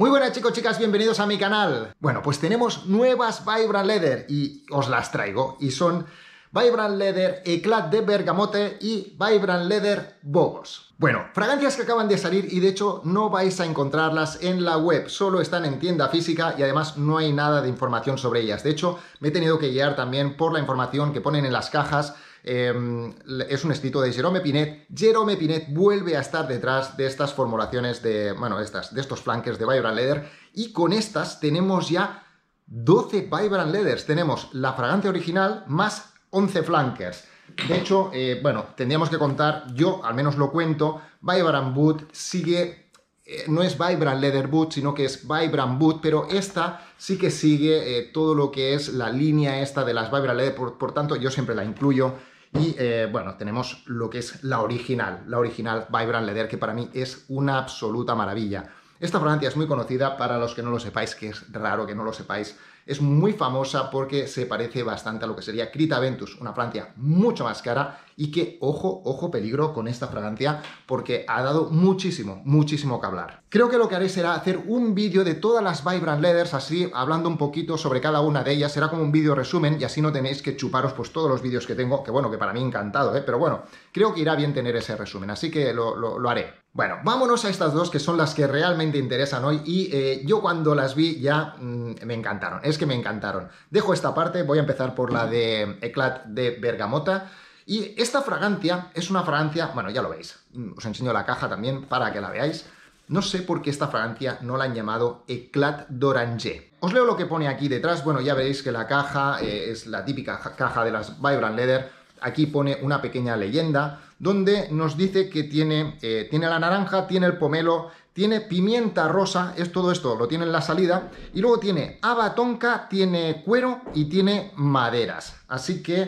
Muy buenas chicos, chicas, bienvenidos a mi canal. Bueno, pues tenemos nuevas Vibrant Leather y os las traigo y son Vibrant Leather Eclat de Bergamote y Vibrant Leather Bogos. Bueno, fragancias que acaban de salir y de hecho no vais a encontrarlas en la web, solo están en tienda física y además no hay nada de información sobre ellas. De hecho, me he tenido que guiar también por la información que ponen en las cajas Em, es un escrito de Jerome Pinet. Jerome Pinet vuelve a estar detrás de estas formulaciones de, bueno, estas, de estos flankers de Vibrant Leather y con estas tenemos ya 12 Vibrant Leathers. Tenemos la fragancia original más 11 flankers. De hecho, eh, bueno, tendríamos que contar, yo al menos lo cuento, Vibrant Boot sigue eh, no es Vibrant Leather Boot, sino que es Vibrant Boot, pero esta sí que sigue eh, todo lo que es la línea esta de las Vibrant Leather, por tanto yo siempre la incluyo y eh, bueno, tenemos lo que es la original, la original Vibrant Leather, que para mí es una absoluta maravilla. Esta fragancia es muy conocida, para los que no lo sepáis, que es raro que no lo sepáis, es muy famosa porque se parece bastante a lo que sería Crita Ventus, una fragancia mucho más cara y que, ojo, ojo, peligro con esta fragancia porque ha dado muchísimo, muchísimo que hablar. Creo que lo que haré será hacer un vídeo de todas las Vibrant Leathers, así hablando un poquito sobre cada una de ellas, será como un vídeo resumen y así no tenéis que chuparos pues todos los vídeos que tengo, que bueno, que para mí encantado, ¿eh? pero bueno, creo que irá bien tener ese resumen, así que lo haré. Bueno, vámonos a estas dos que son las que realmente interesan hoy y eh, yo cuando las vi ya mm, me encantaron, es que me encantaron. Dejo esta parte, voy a empezar por la de Eclat de Bergamota. Y esta fragancia es una fragancia, bueno, ya lo veis, mm, os enseño la caja también para que la veáis. No sé por qué esta fragancia no la han llamado Eclat d'Oranger. Os leo lo que pone aquí detrás, bueno, ya veréis que la caja eh, es la típica caja de las Vibrant Leather. Aquí pone una pequeña leyenda, donde nos dice que tiene, eh, tiene la naranja, tiene el pomelo, tiene pimienta rosa, es todo esto, lo tiene en la salida, y luego tiene abatonca, tiene cuero y tiene maderas. Así que,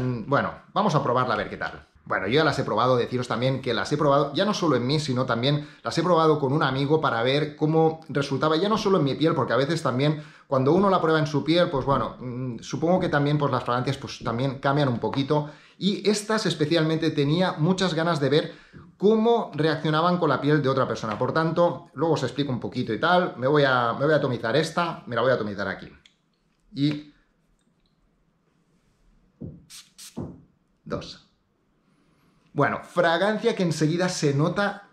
mm, bueno, vamos a probarla a ver qué tal. Bueno, yo ya las he probado, deciros también que las he probado, ya no solo en mí, sino también las he probado con un amigo para ver cómo resultaba, ya no solo en mi piel, porque a veces también cuando uno la prueba en su piel, pues bueno, mm, supongo que también pues las fragancias pues también cambian un poquito y estas especialmente tenía muchas ganas de ver cómo reaccionaban con la piel de otra persona. Por tanto, luego os explico un poquito y tal, me voy a, me voy a atomizar esta, me la voy a atomizar aquí. Y... Dos. Bueno, fragancia que enseguida se nota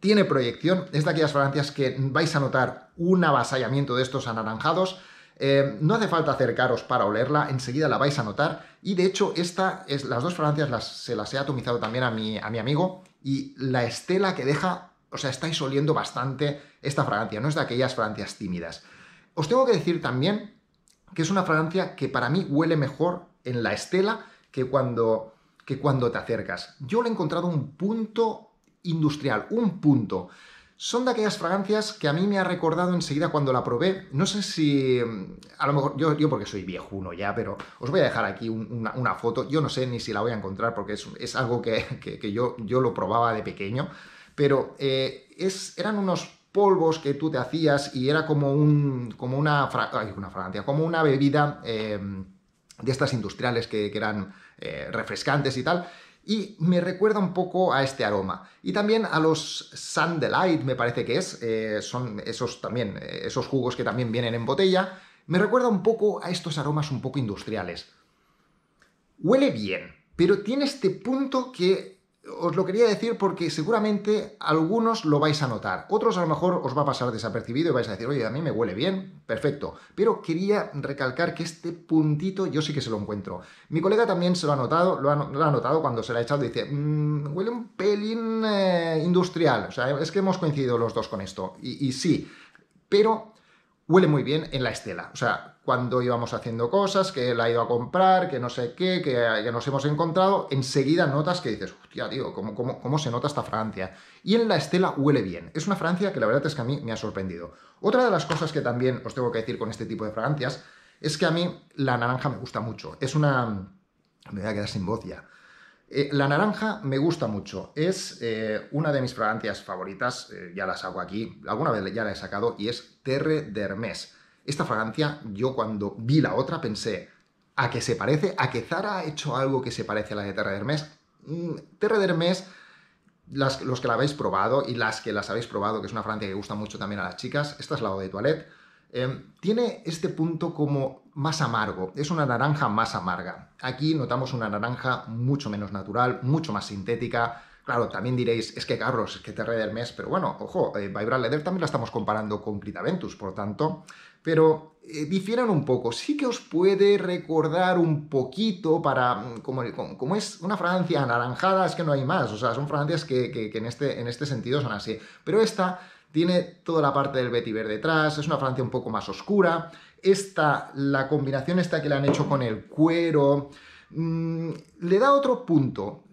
tiene proyección, es de aquellas fragancias que vais a notar un avasallamiento de estos anaranjados, eh, no hace falta acercaros para olerla, enseguida la vais a notar. Y de hecho, esta es, las dos fragancias las, se las he atomizado también a mi, a mi amigo. Y la estela que deja, o sea, estáis oliendo bastante esta fragancia, no es de aquellas fragancias tímidas. Os tengo que decir también que es una fragancia que para mí huele mejor en la estela que cuando, que cuando te acercas. Yo le he encontrado un punto industrial, un punto son de aquellas fragancias que a mí me ha recordado enseguida cuando la probé. No sé si. Mm, a lo mejor. Yo, porque soy viejuno ya, pero os voy a dejar aquí una, foto. Yo no sé ni si la voy a encontrar porque es, algo que, yo, lo probaba de pequeño. Pero eh, eran unos polvos que tú te hacías y era como, como una, fragancia, como una bebida eh, de estas industriales que, eran eh, refrescantes y tal y me recuerda un poco a este aroma. Y también a los Delight, me parece que es, eh, son esos también, eh, esos jugos que también vienen en botella, me recuerda un poco a estos aromas un poco industriales. Huele bien, pero tiene este punto que os lo quería decir porque seguramente algunos lo vais a notar, otros a lo mejor os va a pasar desapercibido y vais a decir, oye, a mí me huele bien, perfecto. Pero quería recalcar que este puntito yo sí que se lo encuentro. Mi colega también se lo ha notado, lo ha, notado cuando se lo ha echado, dice, mm, huele un pelín eh, industrial. O sea, es que hemos coincidido los dos con esto. y sí, pero huele muy bien en la estela. O sea, cuando íbamos haciendo cosas, que él ha ido a comprar, que no sé qué, que, ya nos hemos encontrado, enseguida notas que dices, hostia, tío, ¿cómo, cómo, se nota esta fragancia? Y en la estela huele bien. Es una fragancia que la verdad es que a mí me ha sorprendido. Otra de las cosas que también os tengo que decir con este tipo de fragancias es que a mí la naranja me gusta mucho. Es una... Me voy a quedar sin voz ya. Eh, la naranja me gusta mucho, es eh, una de mis fragancias favoritas, eh, ya las hago aquí, alguna vez ya la he sacado, y es Terre Hermes. Esta fragancia, yo cuando vi la otra pensé, ¿a qué se parece? ¿A que Zara ha hecho algo que se parece a la de Terre de Hermes? Mm, Terre Hermes, los que la habéis probado y las que las habéis probado, que es una fragancia que gusta mucho también a las chicas, esta es la de Toilette, Em, tiene este punto como más amargo, es una naranja más amarga. Aquí notamos una naranja mucho menos natural, mucho más sintética. Claro, también diréis, es que Carlos, es que Terre del Mes, pero bueno, ojo, eh, Vibral Leather también la estamos comparando con Critaventus, por tanto, pero eh, difieran difieren un poco. Sí que os puede recordar un poquito para, mm, como, es una fragancia anaranjada, es que no hay más, o sea, son fragancias que, en, este, en este sentido son así. Pero esta tiene toda la parte del vetiver detrás, es una fragancia un poco más oscura. Esta, la combinación esta que le han hecho con el cuero, mm, le da otro punto.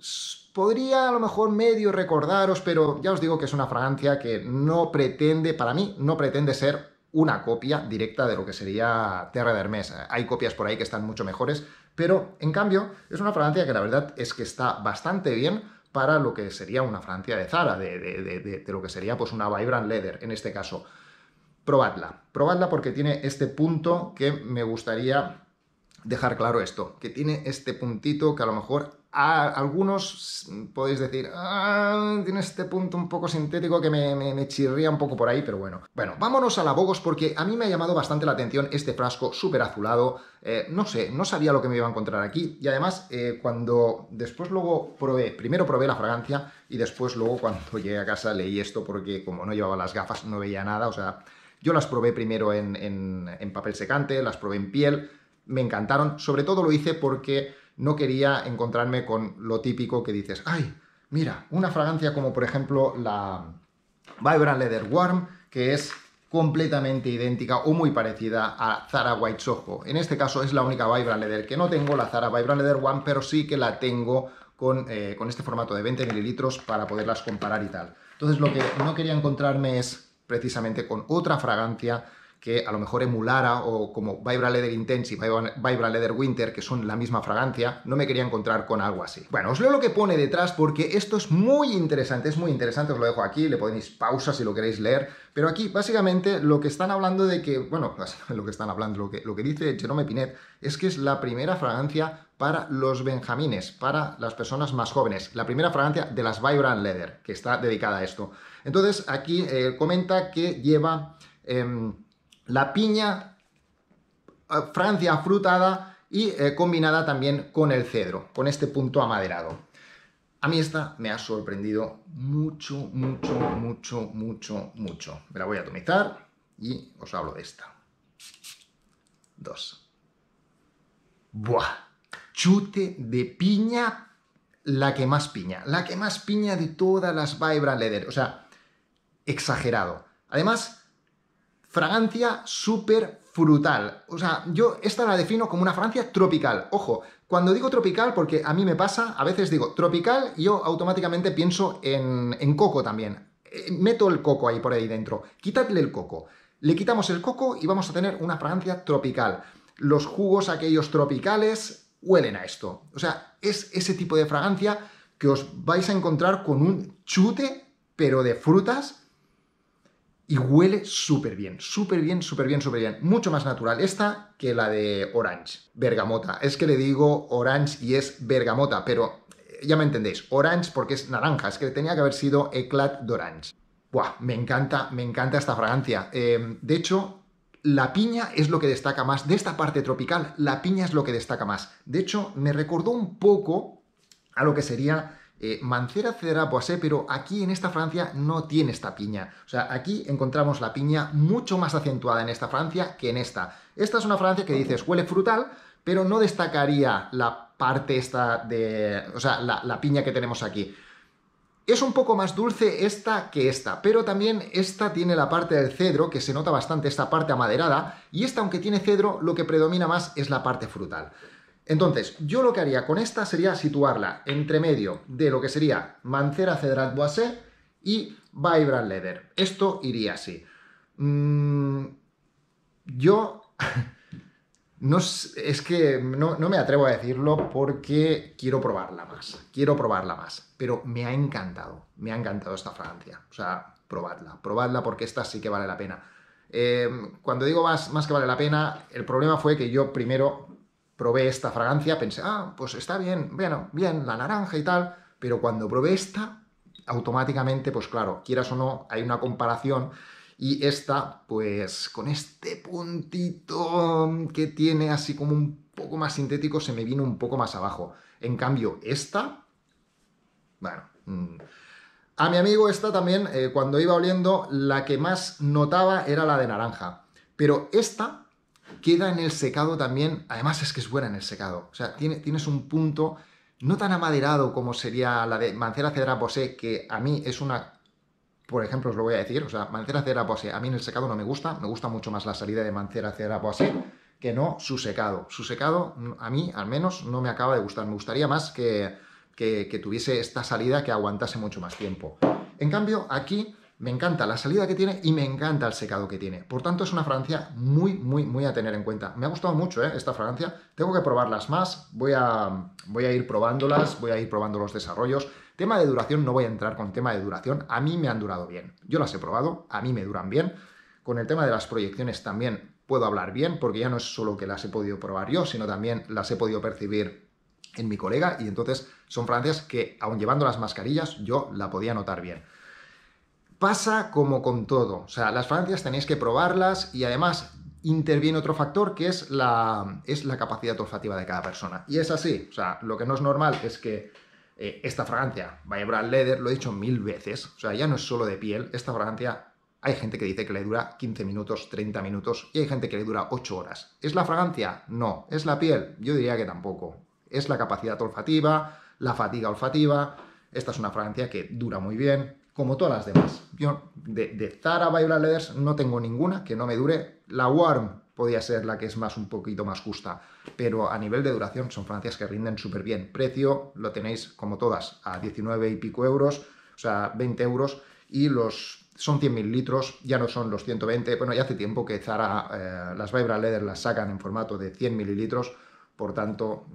Podría a lo mejor medio recordaros, pero ya os digo que es una fragancia que no pretende, para mí, no pretende ser una copia directa de lo que sería Terra de Hermes. Hay copias por ahí que están mucho mejores, pero en cambio es una fragancia que la verdad es que está bastante bien para lo que sería una Francia de Zara, de, lo que sería pues una Vibrant Leather en este caso. Probadla, probadla porque tiene este punto que me gustaría dejar claro esto, que tiene este puntito que a lo mejor a algunos podéis decir, ah, tiene este punto un poco sintético que me, chirría un poco por ahí, pero bueno. Bueno, vámonos a la Bogos porque a mí me ha llamado bastante la atención este frasco súper azulado. Eh, no sé, no sabía lo que me iba a encontrar aquí. Y además, eh, cuando después luego probé, primero probé la fragancia y después luego cuando llegué a casa leí esto porque como no llevaba las gafas no veía nada, o sea, yo las probé primero en papel secante, las probé en piel, me encantaron. Sobre todo lo hice porque no quería encontrarme con lo típico que dices, ay, mira, una fragancia como por ejemplo la Vibrant Leather Warm, que es completamente idéntica o muy parecida a Zara White Soho. En este caso es la única Vibrant Leather que no tengo, la Zara Vibrant Leather One, pero sí que la tengo con, eh, este formato de 20 ml para poderlas comparar y tal. Entonces lo que no quería encontrarme es precisamente con otra fragancia que a lo mejor emulara o como Vibra Leather Intense y Vibra Leather Winter, que son la misma fragancia, no me quería encontrar con algo así. Bueno, os leo lo que pone detrás porque esto es muy interesante, es muy interesante, os lo dejo aquí, le podéis pausa si lo queréis leer, pero aquí básicamente lo que están hablando de que, bueno, lo que están hablando, lo que, lo que dice Jerome Pinet es que es la primera fragancia para los benjamines, para las personas más jóvenes. La primera fragancia de las Vibrant Leather, que está dedicada a esto. Entonces, aquí eh, comenta que lleva em, la piña, eh, Francia frutada y eh, combinada también con el cedro, con este punto amaderado. A mí esta me ha sorprendido mucho, mucho, mucho, mucho, mucho. Me la voy a atomizar y os hablo de esta. Dos. Buah, chute de piña, la que más piña, la que más piña de todas las Vibra Leather. O sea, exagerado. Además, Fragancia súper frutal. O sea, yo esta la defino como una fragancia tropical. Ojo, cuando digo tropical, porque a mí me pasa, a veces digo tropical y yo automáticamente pienso en, coco también. Eh, meto el coco ahí por ahí dentro. Quitadle el coco. Le quitamos el coco y vamos a tener una fragancia tropical. Los jugos aquellos tropicales huelen a esto. O sea, es ese tipo de fragancia que os vais a encontrar con un chute, pero de frutas, y huele súper bien, súper bien, súper bien, súper bien. Mucho más natural esta que la de Orange, bergamota. Es que le digo Orange y es bergamota, pero eh, ya me entendéis, Orange porque es naranja, es que tenía que haber sido Eclat d'Orange. Buah, me encanta, me encanta esta fragancia. Eh, de hecho, la piña es lo que destaca más. De esta parte tropical, la piña es lo que destaca más. De hecho, me recordó un poco a lo que sería eh, Mancera cedra, a pero aquí en esta Francia no tiene esta piña. O sea, aquí encontramos la piña mucho más acentuada en esta Francia que en esta. Esta es una Francia que dices huele frutal, pero no destacaría la parte esta de. O sea, la, la piña que tenemos aquí. Es un poco más dulce esta que esta, pero también esta tiene la parte del cedro, que se nota bastante esta parte amaderada, y esta, aunque tiene cedro, lo que predomina más es la parte frutal. Entonces, yo lo que haría con esta sería situarla entre medio de lo que sería Mancera Cedrat Boisé y Vibrant Leather. Esto iría así. Mm, yo no es que no, me atrevo a decirlo porque quiero probarla más. Quiero probarla más. Pero me ha encantado. Me ha encantado esta fragancia. O sea, probadla. Probadla porque esta sí que vale la pena. Em, cuando digo más que vale la pena, el problema fue que yo primero probé esta fragancia, pensé, ah, pues está bien, bueno, bien, la naranja y tal, pero cuando probé esta, automáticamente, pues claro, quieras o no, hay una comparación y esta, pues con este puntito que tiene así como un poco más sintético, se me vino un poco más abajo. En cambio, esta, bueno... Mm. A mi amigo esta también, eh, cuando iba oliendo, la que más notaba era la de naranja. Pero esta queda en el secado también, además es que es buena en el secado, o sea, tienes un punto no tan amaderado como sería la de Mancera Cedra Posé, que a mí es una, por ejemplo, os lo voy a decir, o sea, Mancera Cedra Posé, a mí en el secado no me gusta, me gusta mucho más la salida de Mancera Cedra Posé que no su secado. Su secado, a mí al menos, no me acaba de gustar, me gustaría más que, que tuviese esta salida que aguantase mucho más tiempo. En cambio, aquí me encanta la salida que tiene y me encanta el secado que tiene. Por tanto, es una fragancia muy, muy, muy a tener en cuenta. Me ha gustado mucho eh, esta fragancia. Tengo que probarlas más. Voy a, voy a ir probándolas, voy a ir probando los desarrollos. Tema de duración, no voy a entrar con tema de duración. A mí me han durado bien. Yo las he probado, a mí me duran bien. Con el tema de las proyecciones también puedo hablar bien, porque ya no es solo que las he podido probar yo, sino también las he podido percibir en mi colega y entonces son fragancias que, aun llevando las mascarillas, yo la podía notar bien pasa como con todo. O sea, las fragancias tenéis que probarlas y además interviene otro factor que es la, es la capacidad olfativa de cada persona. Y es así. O sea, lo que no es normal es que eh, esta fragancia, Vibrant Leather, lo he dicho mil veces. O sea, ya no es solo de piel. Esta fragancia hay gente que dice que le dura 15 minutos, 30 minutos y hay gente que le dura 8 horas. ¿Es la fragancia? No. ¿Es la piel? Yo diría que tampoco. Es la capacidad olfativa, la fatiga olfativa. Esta es una fragancia que dura muy bien, como todas las demás. Yo de, Zara Vibra Leathers no tengo ninguna que no me dure. La Warm podría ser la que es más un poquito más justa, pero a nivel de duración son francias que rinden súper bien. Precio lo tenéis como todas a 19 y pico euros, o sea, 20 euros, y los son 100 mililitros, ya no son los 120. Bueno, ya hace tiempo que Zara, eh, las Vibra Leather las sacan en formato de 100 mililitros, por tanto,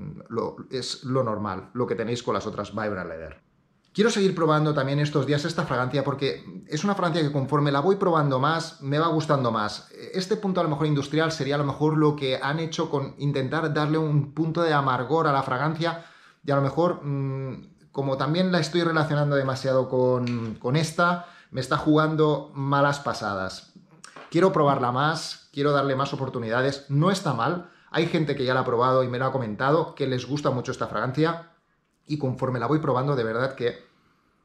es lo normal, lo que tenéis con las otras Vibra Leather. Quiero seguir probando también estos días esta fragancia porque es una fragancia que conforme la voy probando más, me va gustando más. Este punto a lo mejor industrial sería a lo mejor lo que han hecho con intentar darle un punto de amargor a la fragancia y a lo mejor, mm, como también la estoy relacionando demasiado con, con esta, me está jugando malas pasadas. Quiero probarla más, quiero darle más oportunidades, no está mal. Hay gente que ya la ha probado y me lo ha comentado, que les gusta mucho esta fragancia y conforme la voy probando, de verdad que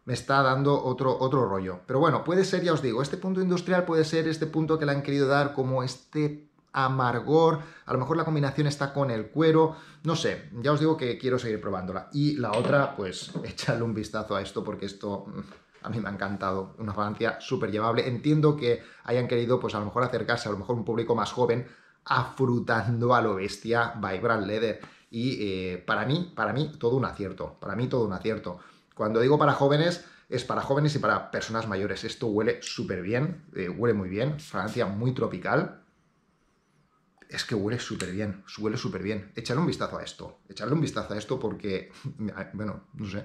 me está dando otro, otro rollo. Pero bueno, puede ser, ya os digo, este punto industrial puede ser este punto que le han querido dar como este amargor, a lo mejor la combinación está con el cuero, no sé, ya os digo que quiero seguir probándola. Y la otra, pues échale un vistazo a esto porque esto mm, a mí me ha encantado, una fragancia súper llevable. Entiendo que hayan querido, pues a lo mejor acercarse a lo mejor un público más joven, afrutando a lo bestia by Leather y eh, para mí, para mí, todo un acierto, para mí todo un acierto. Cuando digo para jóvenes, es para jóvenes y para personas mayores. Esto huele súper bien, eh, huele muy bien, fragancia muy tropical. Es que huele súper bien, huele súper bien. Echarle un vistazo a esto, echarle un vistazo a esto porque, bueno, no sé,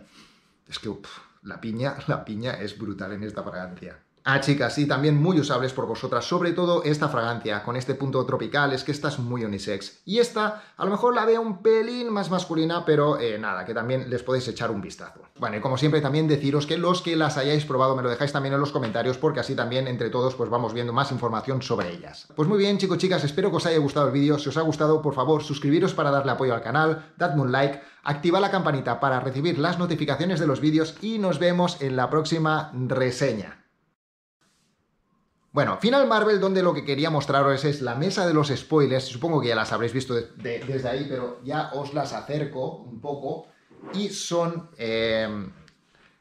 es que la piña, la piña es brutal en esta fragancia. Ah, chicas, y también muy usables por vosotras, sobre todo esta fragancia, con este punto tropical, es que esta es muy unisex. Y esta, a lo mejor la veo un pelín más masculina, pero eh, nada, que también les podéis echar un vistazo. Bueno, y como siempre también deciros que los que las hayáis probado me lo dejáis también en los comentarios, porque así también entre todos pues vamos viendo más información sobre ellas. Pues muy bien, chicos, chicas, espero que os haya gustado el vídeo. Si os ha gustado, por favor, suscribiros para darle apoyo al canal, dadme un like, activa la campanita para recibir las notificaciones de los vídeos y nos vemos en la próxima reseña. Bueno, Final Marvel, donde lo que quería mostraros es la mesa de los spoilers. Supongo que ya las habréis visto desde ahí, pero ya os las acerco un poco. Y son. Eh,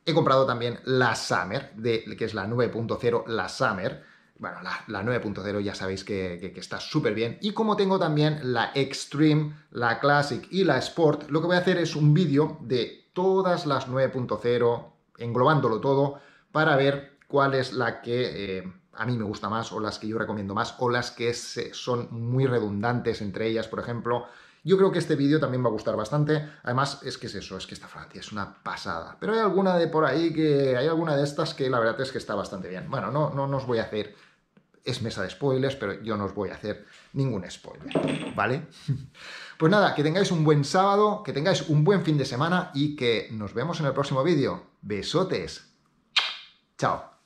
he comprado también la Summer, de, que es la 9.0, la Summer. Bueno, la, 9.0 ya sabéis que, está súper bien. Y como tengo también la Extreme, la Classic y la Sport, lo que voy a hacer es un vídeo de todas las 9.0, englobándolo todo, para ver cuál es la que. Eh, a mí me gusta más o las que yo recomiendo más o las que son muy redundantes entre ellas, por ejemplo. Yo creo que este vídeo también va a gustar bastante. Además, es que es eso, es que esta Francia es una pasada. Pero hay alguna de por ahí que... hay alguna de estas que la verdad es que está bastante bien. Bueno, no, no, no os voy a hacer... Es mesa de spoilers, pero yo no os voy a hacer ningún spoiler, ¿vale? Pues nada, que tengáis un buen sábado, que tengáis un buen fin de semana y que nos vemos en el próximo vídeo. Besotes. Chao.